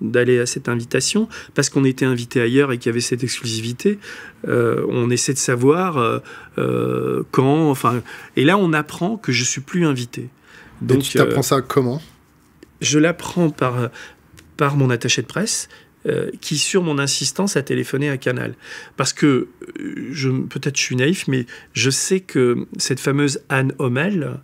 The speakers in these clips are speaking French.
d'aller à cette invitation, parce qu'on était invité ailleurs et qu'il y avait cette exclusivité, euh, on essaie de savoir euh, euh, quand, enfin, et là on apprend que je suis plus invité. Donc et tu apprends ça comment Je l'apprends par, par mon attaché de presse, qui, sur mon insistance, a téléphoné à Canal. Parce que, je, peut-être je suis naïf, mais je sais que cette fameuse Anne Hommel,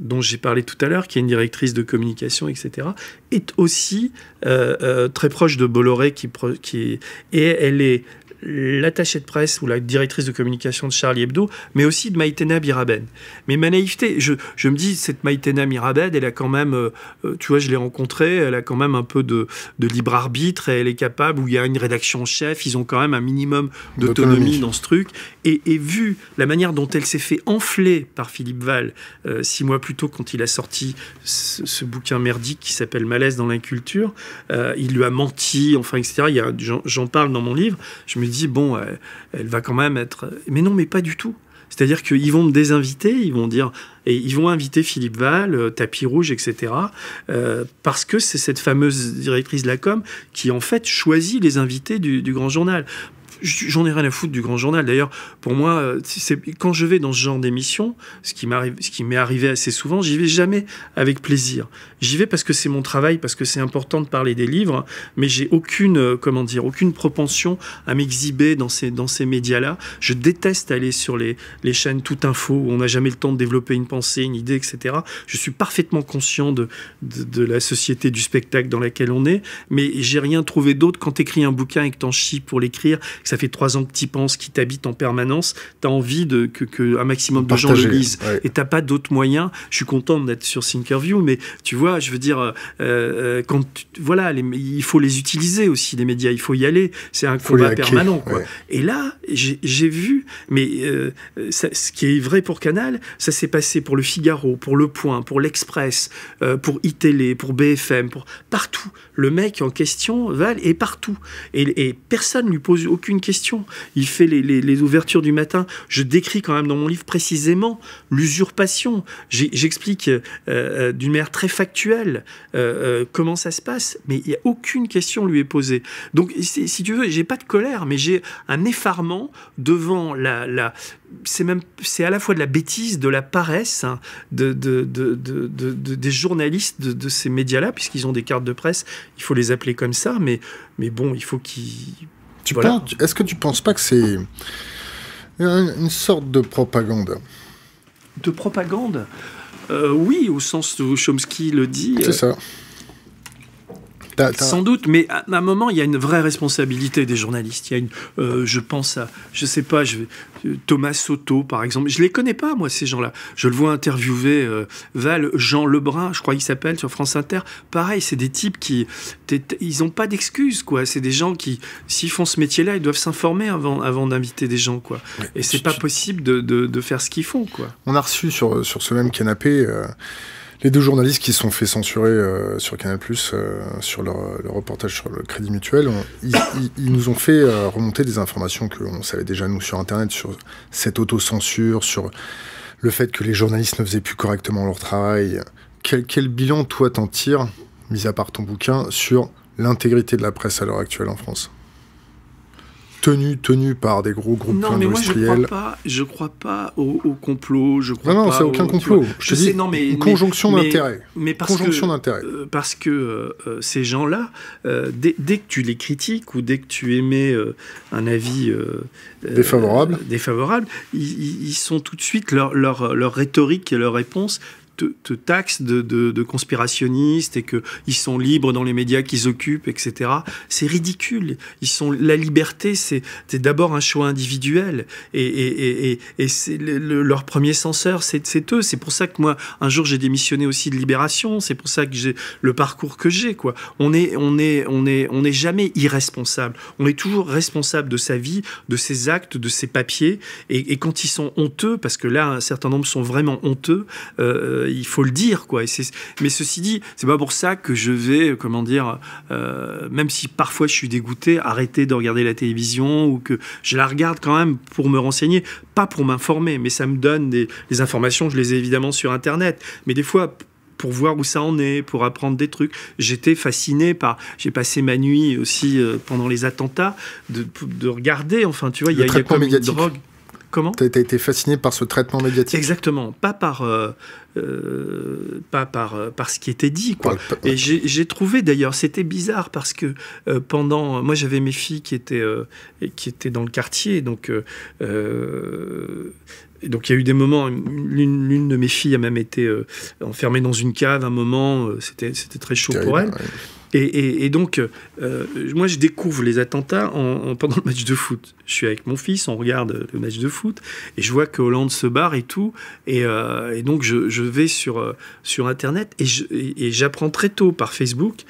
dont j'ai parlé tout à l'heure, qui est une directrice de communication, etc., est aussi euh, euh, très proche de Bolloré, qui, qui et elle est l'attaché de presse ou la directrice de communication de Charlie Hebdo, mais aussi de Maïtena Biraben. Mais ma naïveté, je, me dis, cette Maïtena Mirabed, elle a quand même, euh, euh, tu vois, je l'ai rencontrée, elle a quand même un peu de, libre arbitre et elle est capable, où il y a une rédaction chef, ils ont quand même un minimum d'autonomie dans ce truc. Et, vu la manière dont elle s'est fait enfler par Philippe Val euh, six mois plus tôt quand il a sorti ce, bouquin merdique qui s'appelle Malaise dans l'inculture, il lui a menti, enfin, etc. J'en parle dans mon livre. Je me dit, bon, euh, elle, va quand même être... Mais non, mais pas du tout. C'est-à-dire qu'ils vont me désinviter, ils vont dire, et ils vont inviter Philippe Val, euh, Tapis Rouge, etc. Euh, parce que c'est cette fameuse directrice de la com qui en fait choisit les invités du grand journal j'en ai rien à foutre du grand journal. D'ailleurs, pour moi, euh, quand je vais dans ce genre d'émission, ce qui m'est arrivé assez souvent, j'y vais jamais avec plaisir. J'y vais parce que c'est mon travail, parce que c'est important de parler des livres, mais j'ai aucune, euh, comment dire, aucune propension à m'exhiber dans ces, dans ces médias-là. Je déteste aller sur les, les chaînes tout info où on n'a jamais le temps de développer une pensée, une idée, etc. Je suis parfaitement conscient de, de, la société du spectacle dans laquelle on est, mais j'ai rien trouvé d'autre quand écris un bouquin et que t'en chies pour l'écrire, ça fait trois ans que tu penses, qui t'habite en permanence, tu as envie de, que, un maximum de gens le lisent. et Et t'as pas d'autres moyens. Je suis content d'être sur Thinkerview, mais tu vois, je veux dire, euh, euh, quand voilà, il faut les utiliser aussi, les médias, il faut y aller. C'est un combat permanent. Et là, j'ai vu, mais euh, ce qui est vrai pour Canal, ça s'est passé pour le Figaro, pour Le Point, pour l'Express, pour ITL, pour BFM, pour partout. Le mec en question, Val, est partout. Et, et personne ne lui pose aucune question. Il fait les, ouvertures du matin. Je décris quand même dans mon livre précisément l'usurpation. J'explique euh, euh, d'une manière très factuelle euh, comment ça se passe, mais il n'y a aucune question lui est posée. Donc, si tu veux, j'ai pas de colère, mais j'ai un effarement devant la, c'est même c'est à la fois de la bêtise, de la paresse hein, des journalistes de, ces médias-là, puisqu'ils ont des cartes de presse, il faut les appeler comme ça, mais, mais bon, il faut qu'ils est-ce que tu penses pas que c'est une sorte de propagande De propagande euh, Oui, au sens où Chomsky le dit. C'est euh, ça. Sans doute, mais à un moment, il y a une vraie responsabilité des journalistes. Il y a une, euh, je pense à, je sais pas, euh, Thomas Soto, par exemple. Je les connais pas, moi, ces gens-là. Je le vois interviewer euh, Val, Jean Lebrun, je crois qu'il s'appelle, sur France Inter. Pareil, c'est des types qui, ils n'ont pas d'excuses, quoi. C'est des gens qui, s'ils font ce métier-là, ils doivent s'informer avant, avant d'inviter des gens, quoi. Et c'est pas possible de, faire ce qu'ils font, quoi. On a reçu sur, sur ce même canapé les deux journalistes qui se sont fait censurer euh, sur Canal+, euh, sur leur, reportage sur le Crédit Mutuel, ils, nous ont fait euh, remonter des informations que on savait déjà nous sur Internet, sur cette autocensure, sur le fait que les journalistes ne faisaient plus correctement leur travail. Quel, quel bilan toi t'en tires, mis à part ton bouquin, sur l'intégrité de la presse à l'heure actuelle en France tenu, tenu par des gros groupes non, mais Moi, je ne crois pas, je crois pas au, complot. Je crois non, non, c'est aucun complot. je, sais, dis, non, mais une conjonction d'intérêts. Mais, parce conjonction d'intérêt. Euh, parce que euh, euh, ces gens-là, dès, que tu les critiques ou dès que tu émets un avis défavorable, défavorable ils, sont tout de suite leur, leur, leur rhétorique et leur réponse te, de, conspirationnistes et qu'ils sont libres dans les médias qu'ils occupent, etc. C'est ridicule. Ils sont, la liberté, c'est d'abord un choix individuel. Et, et, et, c'est leur premier censeur, c'est eux. C'est pour ça que moi, un jour, j'ai démissionné aussi de Libération. C'est pour ça que j'ai le parcours que j'ai. Quoi. On est, on est, on est, on n'est jamais irresponsable. On est toujours responsable de sa vie, de ses actes, de ses papiers. Et, quand ils sont honteux, parce que là, un certain nombre sont vraiment honteux, euh, il faut le dire, quoi. Et mais ceci dit, c'est pas pour ça que je vais, comment dire, euh, même si parfois je suis dégoûté, arrêter de regarder la télévision ou que je la regarde quand même pour me renseigner, pas pour m'informer, mais ça me donne des informations. Je les ai évidemment sur Internet, mais des fois pour voir où ça en est, pour apprendre des trucs. J'étais fasciné par. J'ai passé ma nuit aussi euh, pendant les attentats de, regarder. Enfin, tu vois, il y a, y a comme une drogue. Comment Tu as, été fasciné par ce traitement médiatique. Exactement, pas par, euh, euh, pas par, euh, par ce qui était dit. Quoi. et j'ai trouvé d'ailleurs, c'était bizarre parce que pendant. Moi j'avais mes filles qui étaient, qui étaient dans le quartier, donc. donc il y a eu des moments, l'une de mes filles a même été enfermée dans une cave un moment, c'était très chaud pour elle. Et, donc, euh, euh, moi, je découvre les attentats en, pendant le match de foot. Je suis avec mon fils, on regarde le match de foot, et je vois que Hollande se barre et tout. Et, euh, donc, je, vais sur, sur Internet et j'apprends très tôt par Facebook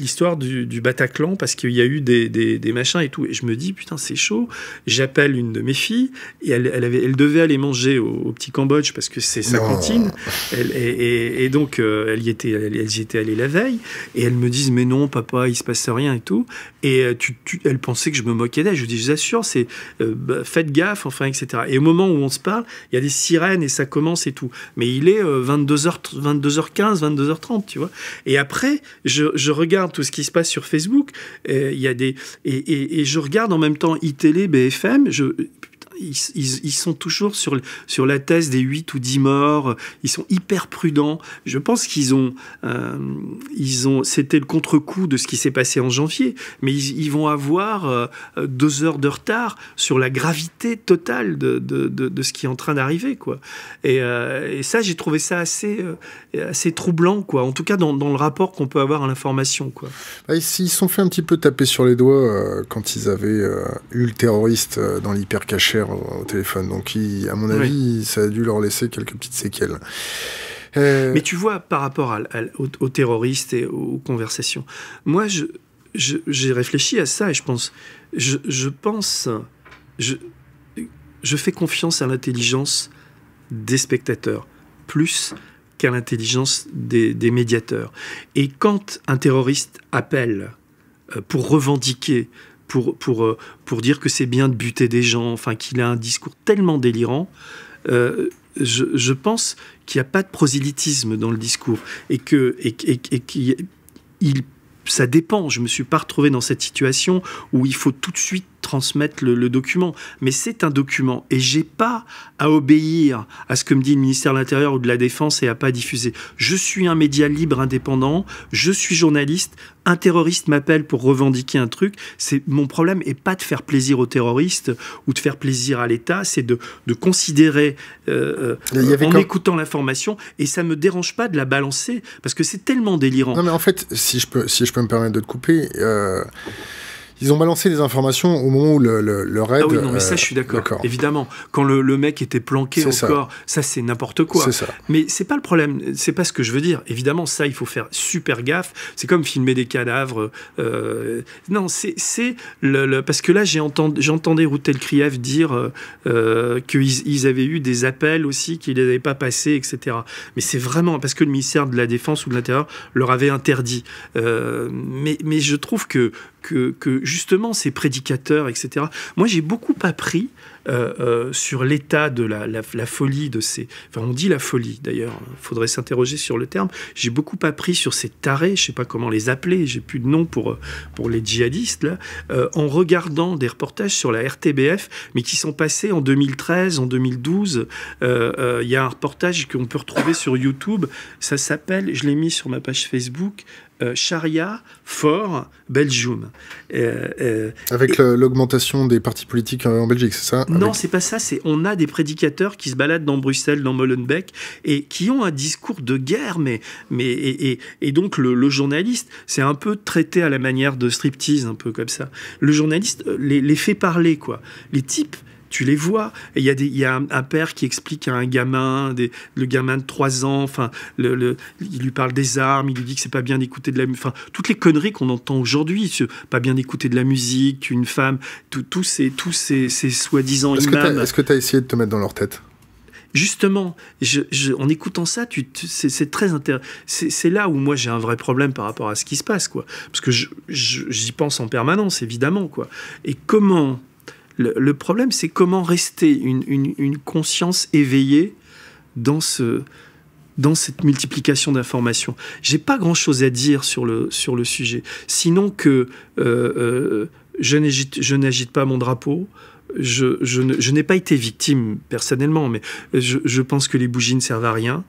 l'histoire du, Bataclan, parce qu'il y a eu des, machins et tout. Et je me dis, putain, c'est chaud. J'appelle une de mes filles, et elle, elle, avait, elle devait aller manger au, petit Cambodge, parce que c'est sa cantine. et, donc, elle y était, elle y était allée la veille et elles me disent mais non papa il se passe rien et tout et euh, tu, tu, elles pensaient que je me moquais d'elles je dis je vous assure c'est euh, bah, faites gaffe enfin etc et au moment où on se parle il y a des sirènes et ça commence et tout mais il est 22h 22h15 22h30 tu vois et après je, regarde tout ce qui se passe sur Facebook il y a des et, je regarde en même temps ITL BFM je ils, sont toujours sur, sur la thèse des 8 ou 10 morts, ils sont hyper prudents. Je pense qu'ils ont, euh, ils ont c'était le contre-coup de ce qui s'est passé en janvier, mais ils, vont avoir euh, deux heures de retard sur la gravité totale de, de, de, ce qui est en train d'arriver. quoi. Et, euh, ça, j'ai trouvé ça assez, assez troublant, quoi. en tout cas dans, dans le rapport qu'on peut avoir à l'information. quoi. Bah, sont fait un petit peu taper sur les doigts quand ils avaient eu le terroriste dans l'hypercachère au, téléphone. Donc, à mon avis, ça a dû leur laisser quelques petites séquelles. Euh, Mais tu vois, par rapport à, aux, terroristes et aux conversations, moi, j'ai réfléchi à ça et je pense, je, pense, je, fais confiance à l'intelligence des spectateurs plus qu'à l'intelligence des, médiateurs. Et quand un terroriste appelle euh, pour revendiquer pour, pour, euh, pour dire que c'est bien de buter des gens, enfin qu'il a un discours tellement délirant. Euh, je, pense qu'il n'y a pas de prosélytisme dans le discours et que et, et, ça dépend. Je me suis pas retrouvé dans cette situation où il faut tout de suite transmettre le, document. Mais c'est un document et j'ai pas à obéir à ce que me dit le ministère de l'Intérieur ou de la Défense et à pas diffuser. Je suis un média libre indépendant, je suis journaliste, un terroriste m'appelle pour revendiquer un truc, c'est mon problème n'est pas de faire plaisir aux terroristes ou de faire plaisir à l'État, c'est de, de, considérer euh, euh, en écoutant l'information et ça me dérange pas de la balancer parce que c'est tellement délirant. Non mais en fait, si je peux, si je peux me permettre de te couper. Euh, ils ont balancé des informations au moment où le, le, raid. Ah oui, non, mais euh, ça, je suis d'accord. Évidemment, quand le, le, mec était planqué au ça. corps, ça, c'est n'importe quoi. Ça. Mais c'est pas le problème. C'est pas ce que je veux dire. Évidemment, ça, il faut faire super gaffe. C'est comme filmer des cadavres. Euh, non, c'est le, parce que là, j'ai entendu, j'entendais Routel Kriev dire euh, qu'ils ils avaient eu des appels aussi qu'ils avaient pas passés, etc. Mais c'est vraiment parce que le ministère de la Défense ou de l'Intérieur leur avait interdit. mais, mais je trouve que que, justement ces prédicateurs, etc. Moi, j'ai beaucoup appris euh, euh, sur l'état de la, folie de ces. Enfin, on dit la folie d'ailleurs. Il hein, faudrait s'interroger sur le terme. J'ai beaucoup appris sur ces tarés. Je ne sais pas comment les appeler. J'ai plus de nom pour euh, pour les djihadistes là. en regardant des reportages sur la RTBF, mais qui sont passés en 2013, en 2012. Il y a un reportage qu'on peut retrouver sur YouTube. Ça s'appelle. Je l'ai mis sur ma page Facebook. Euh, « Sharia charia fort, Belgium. Euh, euh, Avec l'augmentation des partis politiques en Belgique, c'est ça Non, c'est pas ça. C'est on a des prédicateurs qui se baladent dans Bruxelles, dans Molenbeek, et qui ont un discours de guerre. Mais, mais et, donc le, le journaliste, c'est un peu traité à la manière de striptease, un peu comme ça. Le journaliste les, les fait parler, quoi. Les types tu les vois. Il y, a des, y un, père qui explique à un gamin, le gamin de 3 ans, enfin, il lui parle des armes, il lui dit que c'est pas bien d'écouter de la musique, enfin, toutes les conneries qu'on entend aujourd'hui, pas bien d'écouter de la musique, une femme, tous ces, tous soi-disant Est-ce que tu as, essayé de te mettre dans leur tête justement, en écoutant ça, c'est, très intéressant. C'est, là où moi j'ai un vrai problème par rapport à ce qui se passe, quoi. Parce que j'y pense en permanence, évidemment, quoi. Et comment le, problème, c'est comment rester une, conscience éveillée dans ce dans cette multiplication d'informations. J'ai pas grand-chose à dire sur le, sur le sujet, sinon que euh, euh je n'agite pas mon drapeau, je, je n'ai pas été victime personnellement, mais je, pense que les bougies ne servent à rien,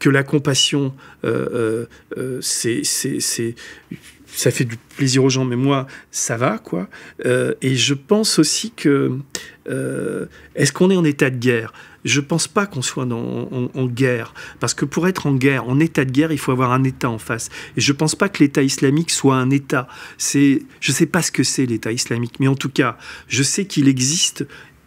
que la compassion, euh, euh, euh c'est ça fait du plaisir aux gens, mais moi, ça va, quoi. Euh, et je pense aussi que. Euh, est-ce qu'on est en état de guerre Je pense pas qu'on soit en, guerre. Parce que pour être en guerre, en état de guerre, il faut avoir un État en face. Et je pense pas que l'État islamique soit un État. Je sais pas ce que c'est l'État islamique, mais en tout cas, je sais qu'il existe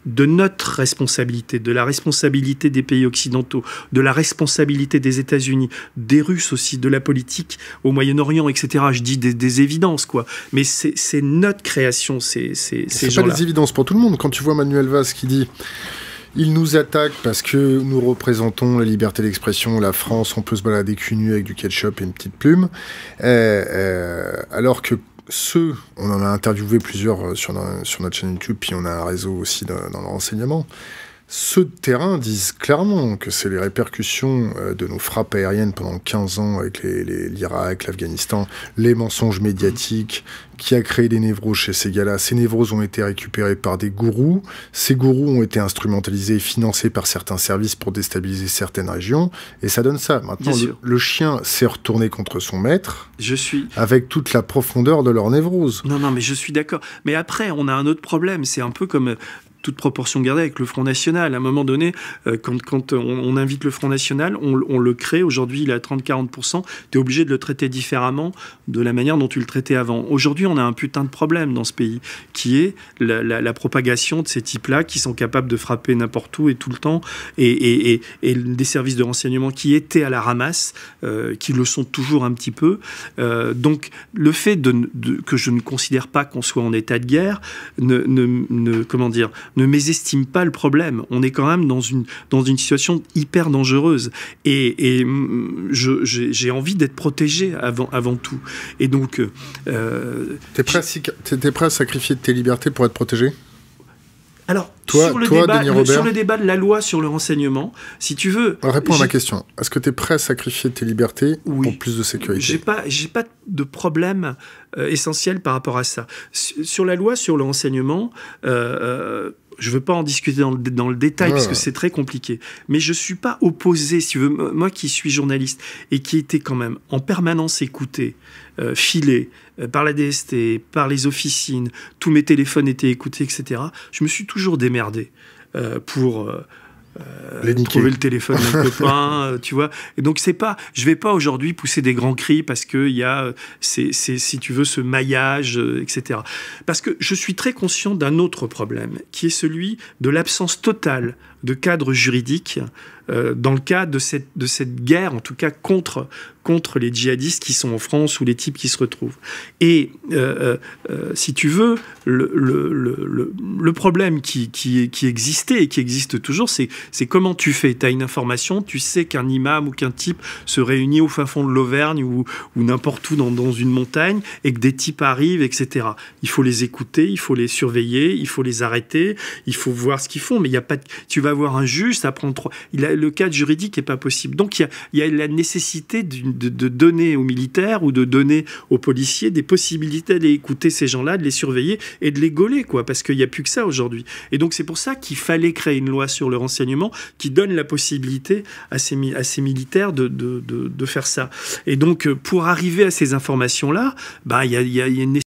de notre responsabilité, de la responsabilité des pays occidentaux, de la responsabilité des États-Unis, des Russes aussi, de la politique au Moyen-Orient, etc. Je dis des, évidences, quoi. Mais c'est notre création, C'est gens-là. pas des évidences pour tout le monde. Quand tu vois Manuel Valls qui dit... il nous attaque parce que nous représentons la liberté d'expression, la France, on peut se balader cul nu avec du ketchup et une petite plume. Eh, eh, alors que ceux, on en a interviewé plusieurs euh, euh, sur, notre chaîne YouTube, puis on a un réseau aussi dans, dans le renseignement, ceux terrain disent clairement que c'est les répercussions euh, de nos frappes aériennes pendant 15 ans avec l'Irak, l'Afghanistan, les mensonges médiatiques qui a créé des névroses chez ces gars-là. Ces névroses ont été récupérées par des gourous. Ces gourous ont été instrumentalisés et financés par certains services pour déstabiliser certaines régions. Et ça donne ça. Maintenant, le, chien s'est retourné contre son maître. Je suis. Avec toute la profondeur de leur névrose. Non, non, mais je suis d'accord. Mais après, on a un autre problème. C'est un peu comme euh, toute proportion gardée, avec le Front National. À un moment donné, euh, quand, on, invite le Front National, on, le crée. Aujourd'hui, il a 30-40%. Tu es obligé de le traiter différemment de la manière dont tu le traitais avant. Aujourd'hui, on a un putain de problème dans ce pays, qui est la, propagation de ces types-là qui sont capables de frapper n'importe où et tout le temps, et, des services de renseignement qui étaient à la ramasse, euh, qui le sont toujours un petit peu. Euh, donc, le fait de, que je ne considère pas qu'on soit en état de guerre ne, ne comment dire, ne mésestime pas le problème. On est quand même dans une, dans une situation hyper dangereuse. Et, et mm, j'ai envie d'être protégé avant, avant tout. Et donc. Euh, T'es prêt, à, prêt à sacrifier tes libertés pour être protégé alors, sur, le débat, sur, le débat, de la loi sur le renseignement, si tu veux... réponds à ma question. Est-ce que tu es prêt à sacrifier tes libertés pour plus de sécurité J'ai pas, j'ai pas de problème euh, essentiel par rapport à ça. Sur, la loi sur le renseignement... Euh, euh, je veux pas en discuter dans le, détail parce que c'est très compliqué. Mais je suis pas opposé, si tu veux, moi qui suis journaliste et qui était quand même en permanence écouté, euh, filé euh, par la DST, par les officines, tous mes téléphones étaient écoutés, etc. Je me suis toujours démerdé euh, pour euh, trouver le téléphone copain, euh, tu vois. donc c'est pas, je vais pas aujourd'hui pousser des grands cris parce que il y a, euh, c'est, si tu veux, ce maillage, etc. Parce que je suis très conscient d'un autre problème, qui est celui de l'absence totale de cadre juridique euh, dans le cadre de cette, de cette guerre, en tout cas contre, contre les djihadistes qui sont en France ou les types qui se retrouvent. Et euh, euh, si tu veux, le, problème qui, qui, existait et qui existe toujours, c'est, comment tu fais. Tu as une information, tu sais qu'un imam ou qu'un type se réunit au fin fond de l'Auvergne ou, n'importe où dans, une montagne et que des types arrivent, etc. Il faut les écouter, il faut les surveiller, il faut les arrêter, il faut voir ce qu'ils font, mais il n'y a pas... Tu vas avoir un juge, ça prend trois. a, le cadre juridique n'est pas possible. Donc il y, a, la nécessité de, donner aux militaires ou de donner aux policiers des possibilités d'aller écouter ces gens-là, de les surveiller et de les gauler, quoi, parce qu'il n'y a plus que ça aujourd'hui. Et donc c'est pour ça qu'il fallait créer une loi sur le renseignement qui donne la possibilité à ces, militaires de, faire ça. Et donc pour arriver à ces informations-là, bah, il y a, y a,